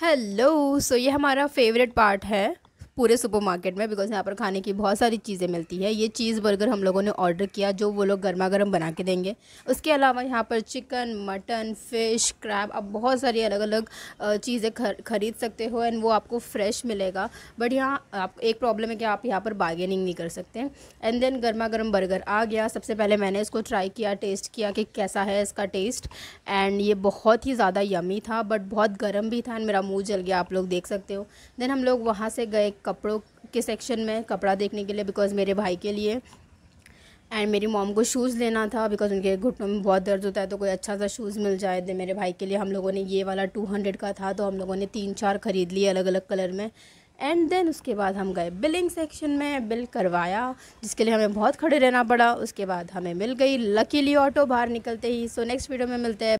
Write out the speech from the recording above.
hello सो ये हमारा favourite part है पूरे सुपरमार्केट में बिकॉज यहाँ पर खाने की बहुत सारी चीज़ें मिलती है ये चीज़ बर्गर हम लोगों ने ऑर्डर किया जो वो लोग गर्मा गर्म बना के देंगे उसके अलावा यहाँ पर चिकन मटन फ़िश क्रैब आप बहुत सारी अलग अलग चीज़ें खर, खरीद सकते हो एंड वो आपको फ्रेश मिलेगा बट यहाँ आप एक प्रॉब्लम है कि आप यहाँ पर बार्गेनिंग नहीं कर सकते एंड देन गर्मा गर्म बर्गर आ गया सबसे पहले मैंने इसको ट्राई किया टेस्ट किया कि कैसा है इसका टेस्ट एंड ये बहुत ही ज़्यादा यमी था बट बहुत गर्म भी था एंड मेरा मुँह जल गया आप लोग देख सकते हो देन हम लोग वहाँ से गए कपड़ों के सेक्शन में कपड़ा देखने के लिए बिकॉज़ मेरे भाई के लिए एंड मेरी मॉम को शूज़ लेना था बिकॉज़ उनके घुटनों में बहुत दर्द होता है तो कोई अच्छा सा शूज़ मिल जाए तो मेरे भाई के लिए हम लोगों ने ये वाला टू हंड्रेड का था तो हम लोगों ने तीन चार ख़रीद लिए अलग अलग कलर में एंड देन उसके बाद हम गए बिलिंग सेक्शन में बिल करवाया जिसके लिए हमें बहुत खड़े रहना पड़ा उसके बाद हमें मिल गई लकीली ऑटो बाहर निकलते ही सो नेक्स्ट वीडियो में मिलते हैं